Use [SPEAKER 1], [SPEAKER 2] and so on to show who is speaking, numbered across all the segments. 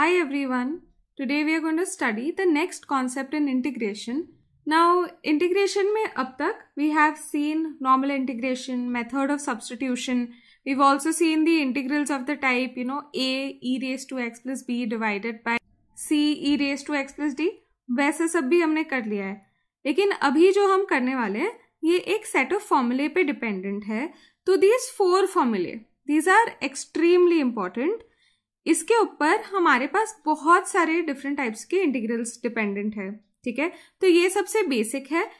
[SPEAKER 1] Hi everyone. Today we are going to study the next concept in integration. Now integration में अब tak we have seen normal integration, method of substitution. We've also seen the integrals of the type you know a e raised to x plus b divided by c e raised to x plus d. वैसे सब भी हमने कर लिया है लेकिन अभी जो हम करने वाले हैं ये एक सेट ऑफ फॉर्मूले पे डिपेंडेंट है तो दीज फोर फॉर्मूले दीज आर एक्सट्रीमली इम्पॉर्टेंट इसके ऊपर हमारे पास बहुत सारे डिफरेंट टाइप्स के इंटीग्रल्स डिपेंडेंट है ठीक है तो ये सबसे बेसिक है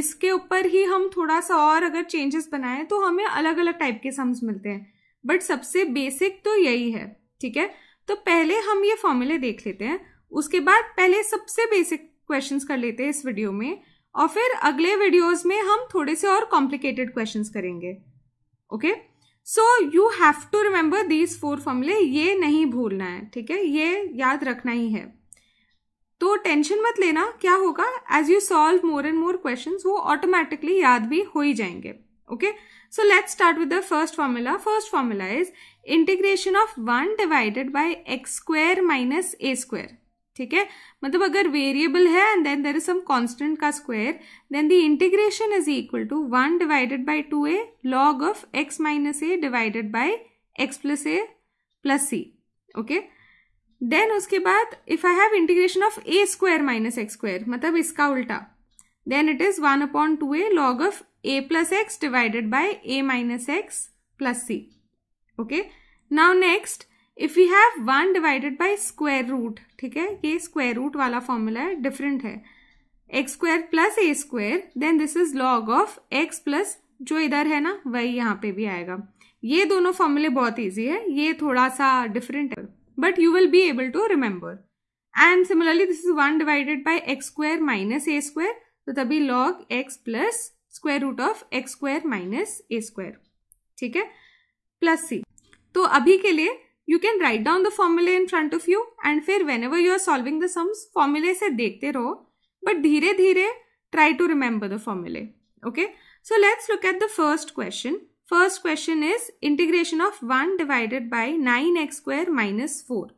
[SPEAKER 1] इसके ऊपर ही हम थोड़ा सा और अगर चेंजेस बनाएं तो हमें अलग अलग टाइप के सम्स मिलते हैं बट सबसे बेसिक तो यही है ठीक है तो पहले हम ये फॉर्मूले देख लेते हैं उसके बाद पहले सबसे बेसिक क्वेश्चंस कर लेते हैं इस वीडियो में और फिर अगले वीडियोस में हम थोड़े से और कॉम्प्लिकेटेड क्वेश्चंस करेंगे okay okay? So you have to remember these four फॉर्मूले ये नहीं भूलना है ठीक है ये याद रखना ही है तो टेंशन मत लेना क्या होगा as you solve more and more question वो ऑटोमेटिकली याद भी हो ही जाएंगे okay so let's start with the first formula first formula is integration of one divided by x square minus a square ठीक है मतलब अगर वेरिएबल है and then there is some constant का square then the integration is equal to one divided by two a log of x minus a divided by x plus a plus c okay then उसके बाद if I have integration of a square minus x square मतलब इसका उल्टा then it is one upon two a log of a plus x divided by a minus x plus c okay now next if you have one divided by square root ठीक है ये square root वाला formula है different है x square plus a square then this is log of x plus जो इधर है ना वही यहाँ पे भी आएगा ये दोनों फॉर्मूले बहुत ईजी है ये थोड़ा सा डिफरेंट है but you will be able to remember and similarly this is one divided by x square minus a square तो तभी log x plus square root of x square minus a square ठीक है plus c तो अभी के लिए you can write down the फॉर्मूले in front of you and फिर whenever you are solving the sums फॉर्मूले से देखते रहो बट धीरे धीरे ट्राई टू रिमेंबर द फॉर्मूले okay so let's look at the first question first question is integration of one divided by nine x square minus four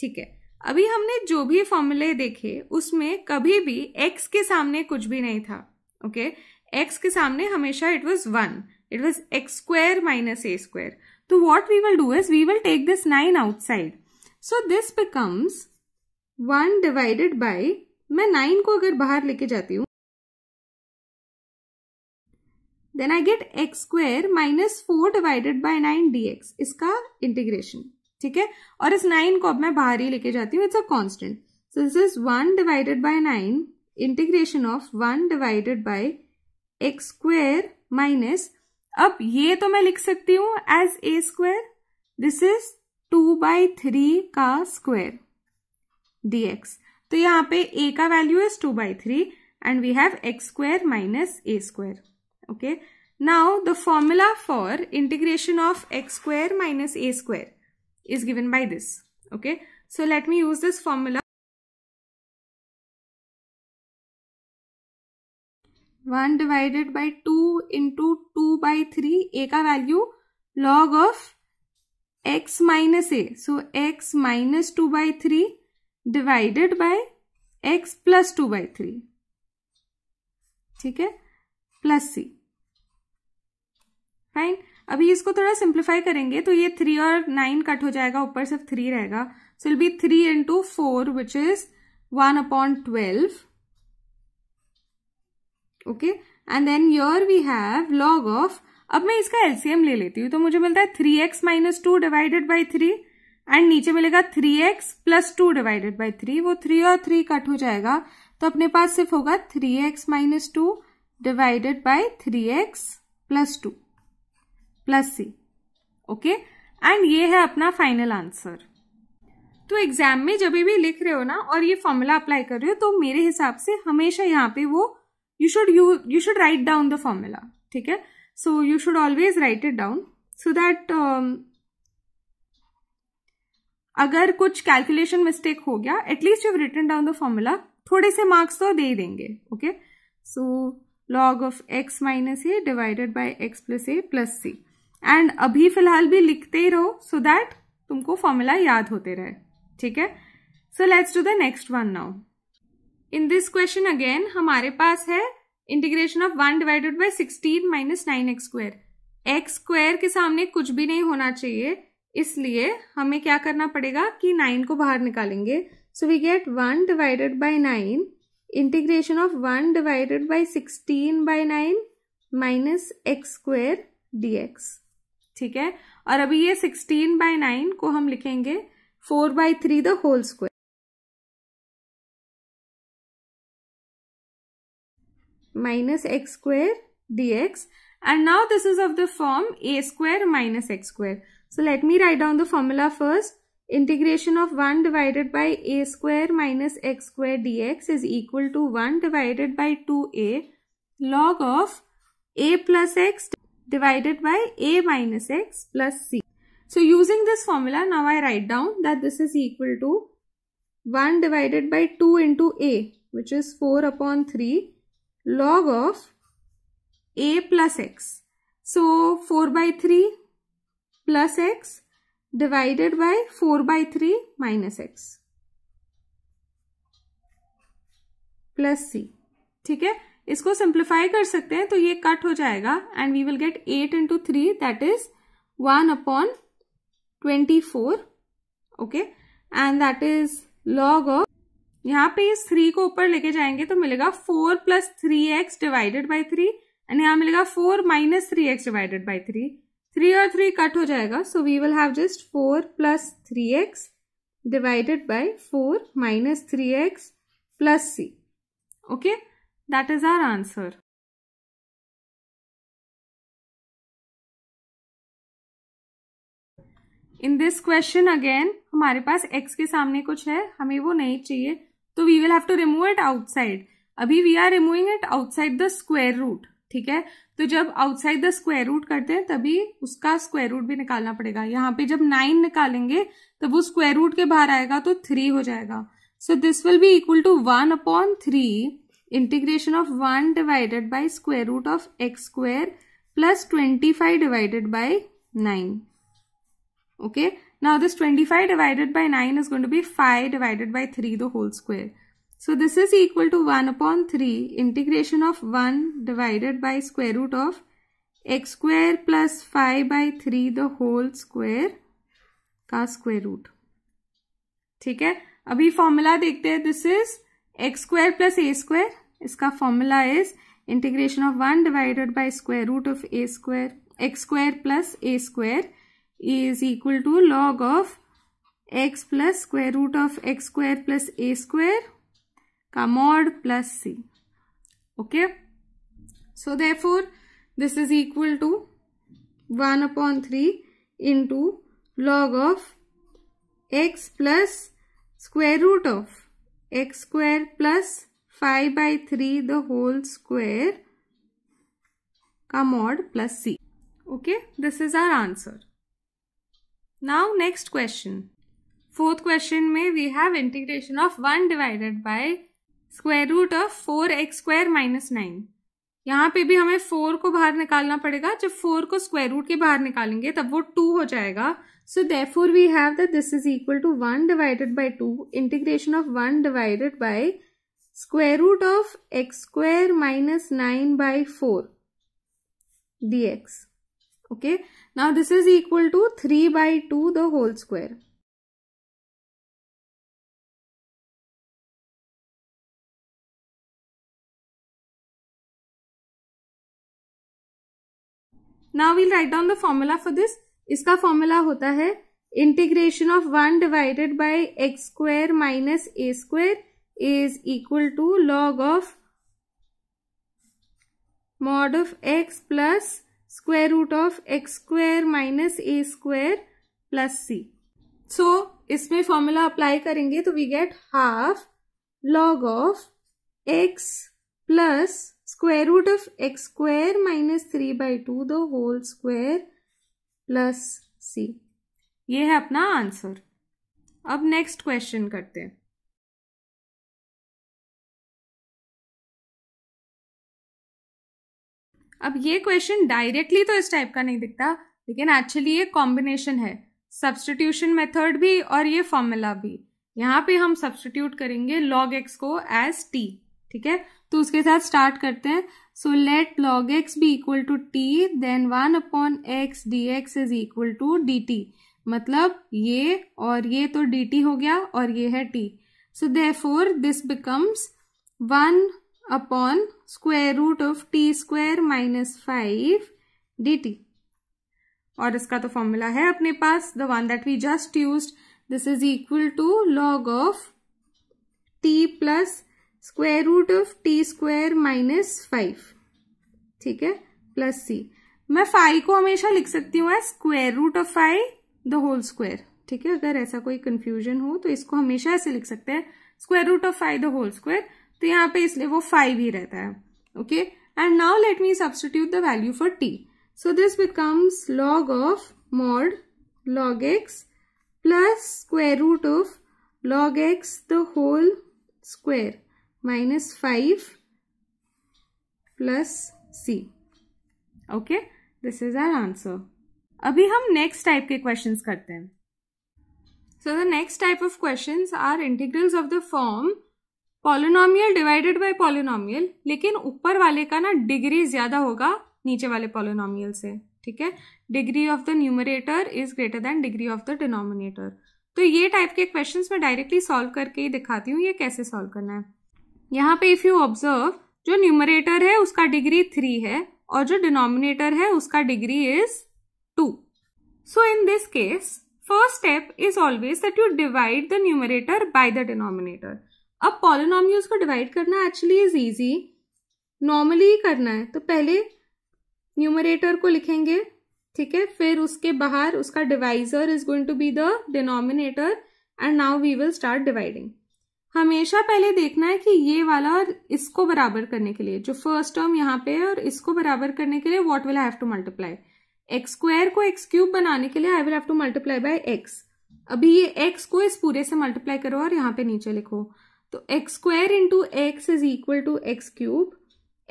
[SPEAKER 1] ठीक है अभी हमने जो भी फॉर्मूले देखे उसमें कभी भी x के सामने कुछ भी नहीं था ओके okay? x के सामने हमेशा it was one it was x square minus a square So तो what we will do is we will take this 9 outside. So this becomes 1 divided by मैं 9 को अगर बाहर लेके जाती हूँ then I get x square minus four divided by nine d x इसका integration ठीक है और इस नाइन को अब मैं बाहर ही लेके जाती हूँ it's a constant so this is one divided by nine integration of one divided by x square minus अब ये तो मैं लिख सकती हूं as a square this is two by three का स्क्वेर dx तो यहां पे a का value is two by three and we have x square minus a square okay now the formula for integration of x square minus a square is given by this
[SPEAKER 2] okay so let me use this formula one divided by two into two by
[SPEAKER 1] three a का value log of x minus a so x minus two by three divided by x plus two by three ठीक है plus सी fine अभी इसको थोड़ा simplify करेंगे तो ये three और नाइन कट हो जाएगा ऊपर सिर्फ थ्री रहेगा so will be three into four which is one upon twelve okay and then your we have log of अब मैं इसका एलसीएम ले लेती हूँ तो मुझे मिलता है three x minus two divided by three and नीचे मिलेगा three x plus two divided by three वो थ्री और थ्री कट हो जाएगा तो अपने पास सिर्फ होगा three x minus two divided by three x plus two plus c okay and ये है अपना फाइनल आंसर तो एग्जाम में जब भी लिख रहे हो ना और ये फॉर्मूला अप्लाई कर रहे हो तो मेरे हिसाब से हमेशा यहाँ पे वो you should you you should write down the formula ठीक है so you should always write it down so that अगर कुछ कैलकुलेशन मिस्टेक हो गया at least you written down the formula थोड़े से मार्क्स तो दे देंगे okay so log of x minus a divided by x plus a plus c and अभी फिलहाल भी लिखते ही रहो सो so दैट तुमको फॉर्मूला याद होते रहे ठीक है so let's do the next one now in this question again हमारे पास है integration of one divided by sixteen minus nine x square x square के सामने कुछ भी नहीं होना चाहिए इसलिए हमें क्या करना पड़ेगा कि नाइन को बाहर निकालेंगे so we get one divided by nine integration of one divided by sixteen by nine minus x square
[SPEAKER 2] d ठीक है और अभी ये सिक्सटीन बाई नाइन को हम लिखेंगे four by three the whole square minus x square dx and now this is of
[SPEAKER 1] the form a square minus x square. So let me write down the formula first. Integration of 1 divided by a square minus x square dx is equal to 1 divided by 2a log of a plus x divided by a minus x plus c. So using this formula now I write down that this is equal to 1 divided by 2 into a which is 4 upon 3 log of a plus x. So 4 by 3 plus x divided by 4 by 3 minus x plus c ठीक है इसको simplify कर सकते हैं तो ये cut हो जाएगा and we will get eight into three that is one upon twenty four okay and that is log of यहाँ पे इस थ्री को ऊपर लेके जाएंगे तो मिलेगा four plus three x divided by three and यहाँ मिलेगा four minus three x divided by three three और थ्री कट हो जाएगा so we will have just four plus three x
[SPEAKER 2] divided by four minus three x plus c okay that is our answer in this question again हमारे
[SPEAKER 1] पास x के सामने कुछ है हमें वो नहीं चाहिए तो we will have to remove it outside अभी we are removing it outside the square root ठीक है तो जब आउटसाइड द स्क्वायर रूट करते हैं तभी उसका स्क्वायर रूट भी निकालना पड़ेगा यहाँ पे जब नाइन निकालेंगे तब वो स्क्वायर रूट के बाहर आएगा तो थ्री हो जाएगा so this will be equal to one upon three integration of one divided by square root of x square plus twenty five divided by nine Okay. Now this 25 divided by 9 is going to be 5 divided by 3 the whole square. So this is equal to 1 upon 3 integration of 1 divided by square root of x square plus 5 by 3 the whole square ka square root ठीक है अभी formula देखते हैं This is x square plus a square. इसका formula is integration of 1 divided by square root of a square x square plus a square is equal to log of x plus square root of x square plus a square mod plus c. Okay. So therefore, this is equal to 1 upon 3 into log of x plus square root of x square plus 5 by 3 the whole square mod plus c. Okay, this is our answer. Now next question. Fourth question में we have integration of 1 divided by square root of 4x square minus 9. यहाँ पे भी हमें 4 को बाहर निकालना पड़ेगा जब 4 को स्क्वायर रूट के बाहर निकालेंगे तब वो 2 हो जाएगा सो therefore we have that this is equal to 1 divided by 2 integration of 1 divided by square root of x square minus nine by four d x
[SPEAKER 2] okay Now this is equal to 3 by 2 the whole square. Now we'll write down the formula for this इसका formula होता है integration of one divided
[SPEAKER 1] by x square minus a square is equal to log of mod of x plus square root of x square minus a square plus c. So इसमें formula apply करेंगे तो we get half log of x plus square root of x square minus three by two the whole
[SPEAKER 2] square plus c. ये है अपना answer. अब next question करते हैं अब ये क्वेश्चन डायरेक्टली तो इस टाइप
[SPEAKER 1] का नहीं दिखता लेकिन एक्चुअली ये कॉम्बिनेशन है सब्सटीट्यूशन मेथड भी और ये फॉर्मूला भी यहाँ पे हम सब्सटीट्यूट करेंगे लॉग एक्स को एज टी ठीक है तो उसके साथ स्टार्ट करते हैं so let log x be equal to t then one upon x d x is equal to d t मतलब ये और ये तो डी टी हो गया और ये है t so therefore this becomes one upon square root of t square minus five dt और इसका तो फॉर्मूला है अपने पास the one that we just use this is equal to log of t plus square root of t square minus five ठीक है plus सी मैं five को हमेशा लिख सकती हूँ square root of five the whole square ठीक है अगर ऐसा कोई कंफ्यूजन हो तो इसको हमेशा ऐसे लिख सकते हैं square root of five the whole square तो यहाँ पे इसलिए वो फाइव ही रहता है okay and now let me substitute the value for t so this becomes log of mod log x plus square root of log x the whole square minus five plus c okay this is our answer अभी हम next type के questions करते हैं so the next type of questions are integrals of the form polynomial divided by polynomial लेकिन ऊपर वाले का ना डिग्री ज़्यादा होगा नीचे वाले पॉलिनोमियल से ठीक है degree of the numerator is greater than degree of the denominator तो ये टाइप के क्वेश्चन मैं डायरेक्टली सॉल्व करके ही दिखाती हूँ ये कैसे सॉल्व करना है यहाँ पे इफ़ यू ऑब्जर्व जो न्यूमरेटर है उसका डिग्री थ्री है और जो डिनोमिनेटर है उसका degree is two so in this case first step is always that you divide the numerator by the denominator अब पॉलिनॉमियल्स को डिवाइड करना एक्चुअली इज ईजी नॉर्मली ही करना है तो पहले न्यूमरेटर को लिखेंगे ठीक है फिर उसके बाहर उसका divisor is going to be the denominator and now we will start dividing हमेशा पहले देखना है कि ये वाला और इसको बराबर करने के लिए जो फर्स्ट टर्म यहाँ पे है और इसको बराबर करने के लिए what will have to multiply x square को एक्स क्यूब बनाने के लिए I will have to multiply by x अभी ये एक्स को इस पूरे से मल्टीप्लाई करो और यहाँ पे नीचे लिखो तो x square into x is equal to x cube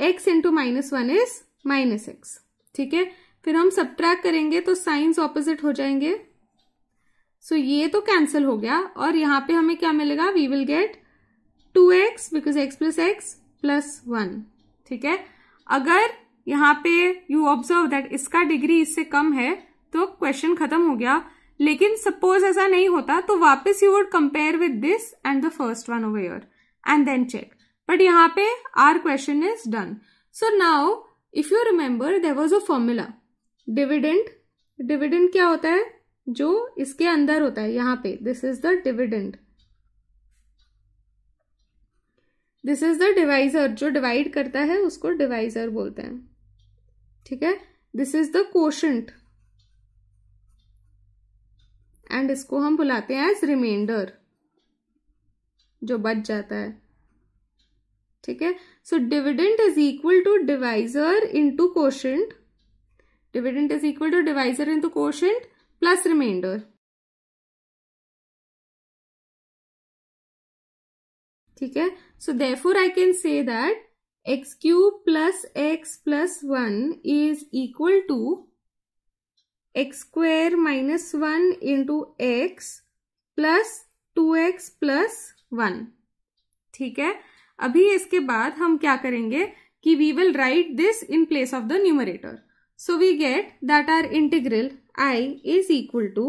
[SPEAKER 1] x into minus one is minus x ठीक है फिर हम सब करेंगे तो साइंस ऑपोजिट हो जाएंगे सो so, ये तो कैंसिल हो गया और यहां पे हमें क्या मिलेगा we will get two x because x plus x plus one ठीक है अगर यहां पे यू ऑब्जर्व दैट इसका डिग्री इससे कम है तो क्वेश्चन खत्म हो गया लेकिन सपोज ऐसा नहीं होता तो वापस you would compare with this and the first one over your and then check but यहाँ पे our question is done so now if you remember there was a formula dividend dividend क्या होता है जो इसके अंदर होता है यहाँ पे this is the dividend this is the divisor जो डिवाइड करता है उसको डिवाइजर बोलते हैं ठीक है this is the quotient and इसको हम बुलाते हैं एज रिमाइंडर जो बच जाता है ठीक है so dividend is equal to divisor into quotient dividend is
[SPEAKER 2] equal to divisor into quotient plus remainder ठीक है so therefore I can say that x cube plus x plus one is equal to
[SPEAKER 1] x square minus one into x plus two x plus one ठीक है अभी इसके बाद हम क्या करेंगे कि we will write this in place of the numerator so we get that our integral I is equal to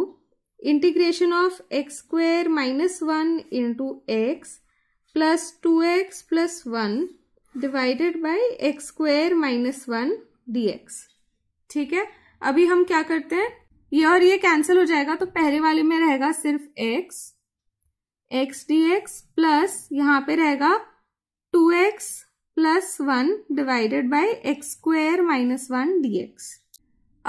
[SPEAKER 1] integration of x square minus one into x plus two x plus one divided by x square minus one d ठीक है अभी हम क्या करते हैं ये और ये कैंसिल हो जाएगा तो पहले वाले में रहेगा सिर्फ x x dx प्लस यहां पे रहेगा 2x plus one divided by x square minus one dx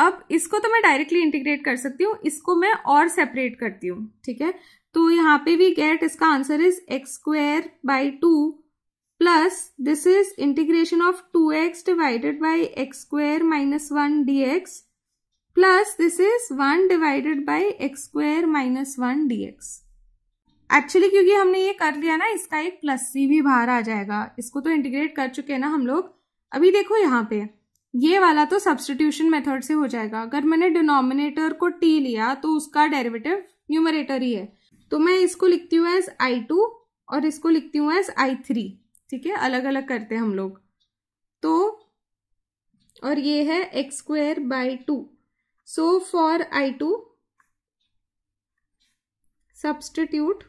[SPEAKER 1] अब इसको तो मैं डायरेक्टली इंटीग्रेट कर सकती हूँ इसको मैं और सेपरेट करती हूँ ठीक है तो यहाँ पे भी गेट इसका answer is x square by two plus this is integration of two x divided by x square minus one d x plus this is 1 divided by x square minus 1 dx actually क्योंकि हमने ये कर लिया ना इसका एक plus सी भी बाहर आ जाएगा इसको तो इंटीग्रेट कर चुके हैं ना हम लोग अभी देखो यहाँ पे ये वाला तो सब्सटीट्यूशन मेथड से हो जाएगा अगर मैंने डिनोमिनेटर को टी लिया तो उसका डेरिवेटिव न्यूमरेटर ही है तो मैं इसको लिखती हूँ एज आई टू और इसको लिखती हूँ एज आई थ्री ठीक है अलग अलग करते हैं हम लोग तो और ये है x square by two So for I2 substitute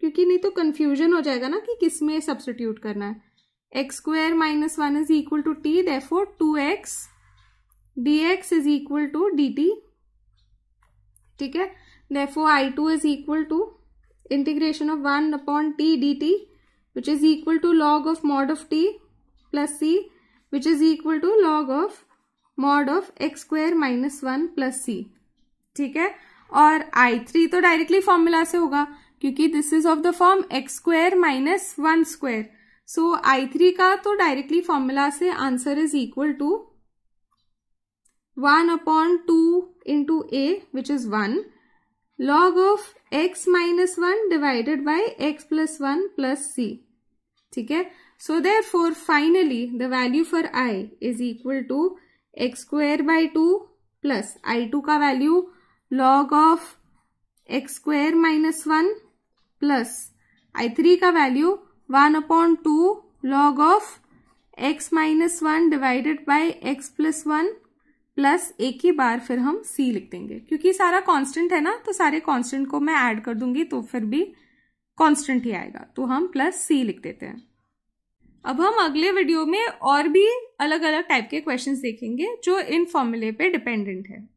[SPEAKER 1] क्योंकि नहीं तो कन्फ्यूजन हो जाएगा ना कि किस में सब्सटीट्यूट करना है x square minus one is equal to t therefore two x d x is equal to d t ठीक है therefore I two is equal to integration of one upon t d t which is equal to log of mod of t plus c which is equal to log of mod of x square minus one plus c ठीक है और I three तो directly formula से होगा क्योंकि this is of the form x square minus one square so I three का तो directly formula से answer is equal to one upon two into a which is one log of x minus one divided by x plus one plus c ठीक है so there finally the value for I is equal to x square by two plus I two का value log of x square minus one plus I three का value one upon two log of x minus one divided by x plus one plus एक ही बार फिर हम सी लिख देंगे क्योंकि सारा कांस्टेंट है ना तो सारे कांस्टेंट को मैं ऐड कर दूंगी तो फिर भी कांस्टेंट ही आएगा तो हम प्लस सी लिख देते हैं अब हम अगले वीडियो में और भी अलग अलग टाइप के क्वेश्चंस देखेंगे जो इन फॉर्मूले पे डिपेंडेंट है